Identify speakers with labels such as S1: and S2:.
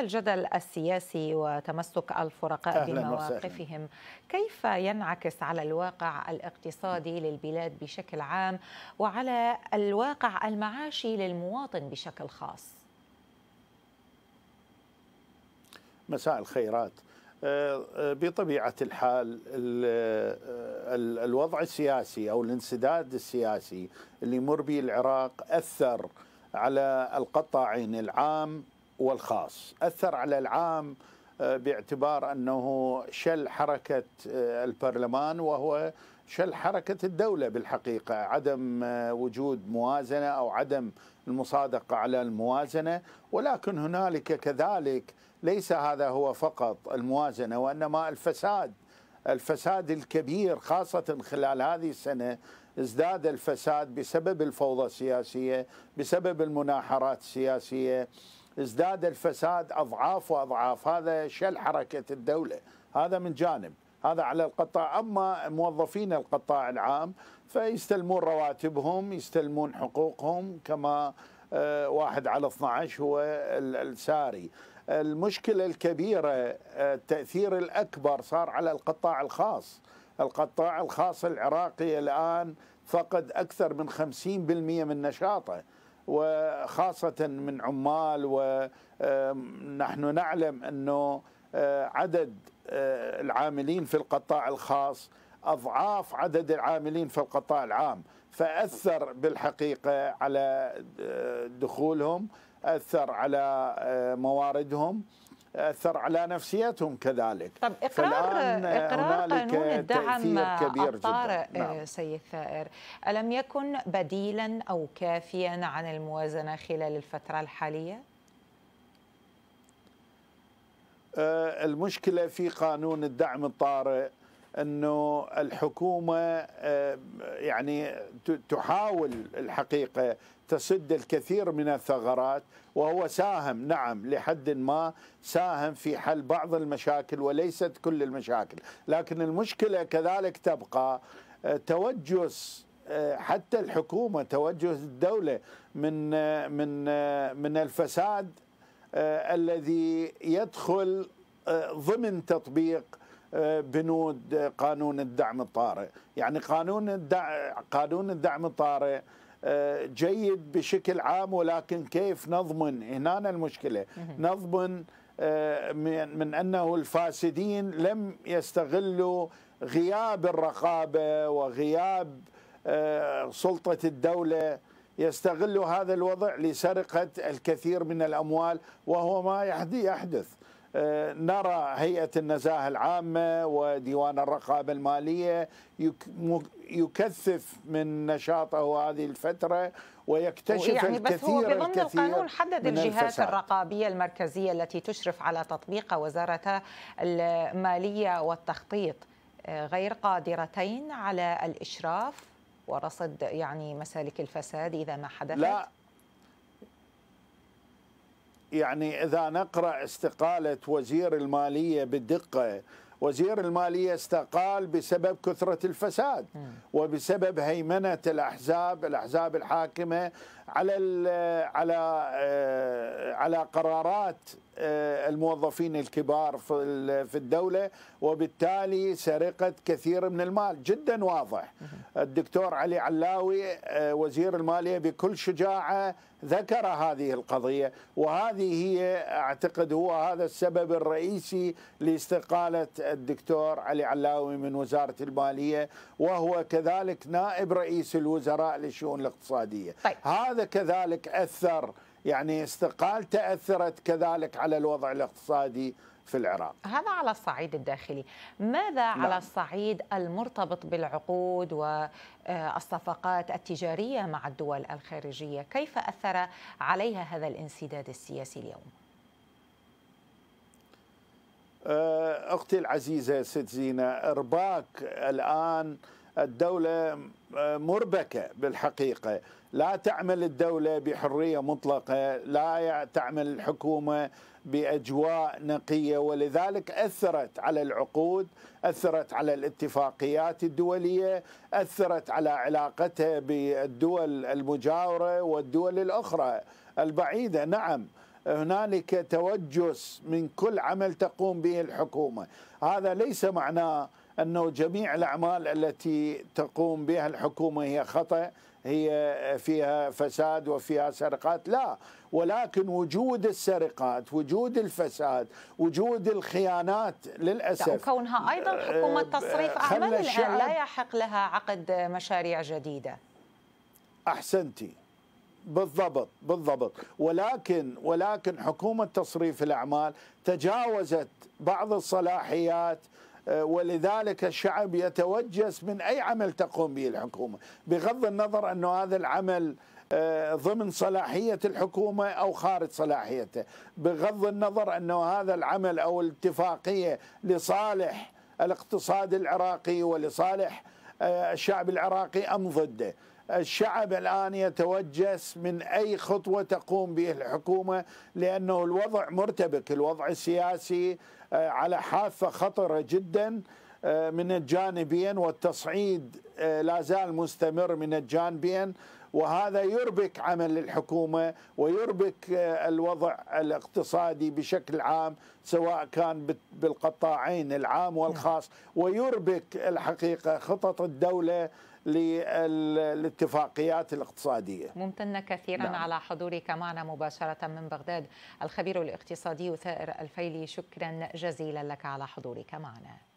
S1: هذا الجدل السياسي وتمسك الفرقاء بمواقفهم كيف ينعكس على الواقع الاقتصادي للبلاد بشكل عام وعلى الواقع المعاشي للمواطن بشكل خاص
S2: مساء الخيرات آه، آه، بطبيعة الحال آه، الوضع السياسي أو الانسداد السياسي اللي مر به العراق أثر على القطاعين العام والخاص أثر على العام آه، باعتبار أنه شل حركة آه، البرلمان وهو شل حركة الدولة بالحقيقة عدم آه، وجود موازنة أو عدم المصادقة على الموازنة ولكن هنالك كذلك ليس هذا هو فقط الموازنة وإنما الفساد الفساد الكبير خاصة خلال هذه السنة ازداد الفساد بسبب الفوضى السياسية بسبب المناحرات السياسية ازداد الفساد أضعاف وأضعاف هذا شل حركة الدولة هذا من جانب هذا على القطاع أما موظفين القطاع العام فيستلمون رواتبهم يستلمون حقوقهم كما آه، واحد على 12 هو الساري المشكلة الكبيرة آه، التأثير الأكبر صار على القطاع الخاص القطاع الخاص العراقي الآن فقد أكثر من 50% من نشاطه وخاصة من عمال ونحن نعلم أنه آه، عدد آه، العاملين في القطاع الخاص أضعاف عدد العاملين في القطاع العام فأثر بالحقيقة على آه، دخولهم أثر على مواردهم اثر على نفسيتهم كذلك طب اقرار آه، اقرار قانون الدعم الطارئ نعم. آه،
S1: سيد ثائر الم يكن بديلا او كافيا عن الموازنه خلال الفتره الحاليه
S2: آه، المشكله في قانون الدعم الطارئ انه الحكومه آه، يعني تحاول الحقيقه تسد الكثير من الثغرات وهو ساهم نعم لحد ما ساهم في حل بعض المشاكل وليست كل المشاكل لكن المشكله كذلك تبقى آه، توجس آه، حتى الحكومه توجس الدوله من من من الفساد الذي يدخل ضمن تطبيق بنود قانون الدعم الطارئ يعني قانون قانون الدعم الطارئ آه، جيد بشكل عام ولكن كيف نضمن هنا المشكله نضمن آه، من انه الفاسدين لم يستغلوا غياب الرقابه وغياب آه، سلطه الدوله يستغلوا هذا الوضع لسرقه الكثير من الاموال وهو ما يحدث آه، نرى هيئة النزاهة العامة وديوان الرقابة المالية يكثف من نشاطه هذه الفترة ويكتشف يعني الكثير بس هو بضمن القانون حدد الجهات الفساد.
S1: الرقابية المركزية التي تشرف على تطبيق وزارة المالية والتخطيط آه، غير قادرتين على الإشراف ورصد يعني مسالك الفساد إذا ما حدثت لا
S2: يعني إذا نقرأ استقالة وزير المالية بالدقة وزير المالية استقال بسبب كثرة الفساد وبسبب هيمنة الأحزاب الأحزاب الحاكمة على على آه، على قرارات آه، الموظفين الكبار في الدولة وبالتالي سرقة كثير من المال جدا واضح الدكتور علي علاوي آه، وزير المالية بكل شجاعة ذكر هذه القضية وهذه هي أعتقد هو هذا السبب الرئيسي لاستقالة الدكتور علي علاوي من وزارة المالية وهو كذلك نائب رئيس الوزراء للشؤون الاقتصادية طيب. هذا هذا كذلك أثر يعني استقالته أثرت كذلك على الوضع الاقتصادي في العراق
S1: هذا على الصعيد الداخلي ماذا لا. نعم. على الصعيد المرتبط بالعقود والصفقات التجارية مع الدول الخارجية كيف أثر عليها هذا الانسداد السياسي اليوم؟
S2: أه، أختي العزيزة ست زينة إرباك الآن الدولة أه، مربكة بالحقيقة لا تعمل الدولة بحرية مطلقة لا تعمل الحكومة بأجواء نقية ولذلك أثرت على العقود أثرت على الاتفاقيات الدولية أثرت على علاقتها بالدول المجاورة والدول الأخرى البعيدة نعم هنالك توجس من كل عمل تقوم به الحكومة هذا ليس معناه أنه جميع الأعمال التي تقوم بها الحكومة هي خطأ هي فيها فساد وفيها سرقات لا ولكن وجود السرقات وجود الفساد وجود الخيانات للأسف
S1: وكونها أيضا آه، حكومة آه، تصريف أعمال الآن لا يحق لها عقد مشاريع جديدة
S2: أحسنتي بالضبط بالضبط ولكن ولكن حكومه تصريف الاعمال تجاوزت بعض الصلاحيات آه، ولذلك الشعب يتوجس من أي عمل تقوم به الحكومة بغض النظر أنه هذا العمل آه، ضمن صلاحية الحكومة أو خارج صلاحيته بغض النظر أنه هذا العمل أو الاتفاقية لصالح الاقتصاد العراقي ولصالح آه، الشعب العراقي أم ضده الشعب الآن يتوجس من أي خطوة تقوم به الحكومة لأنه الوضع مرتبك الوضع السياسي آه، على حافة خطرة جدا آه، من الجانبين والتصعيد آه، لا زال مستمر من الجانبين وهذا يربك عمل الحكومة ويربك الوضع الاقتصادي بشكل عام سواء كان بالقطاعين العام والخاص نعم. ويربك الحقيقة خطط الدولة للاتفاقيات الاقتصادية
S1: ممتنه كثيرا نعم. على حضورك معنا مباشرة من بغداد الخبير الاقتصادي ثائر الفيلي شكرا جزيلا لك على حضورك معنا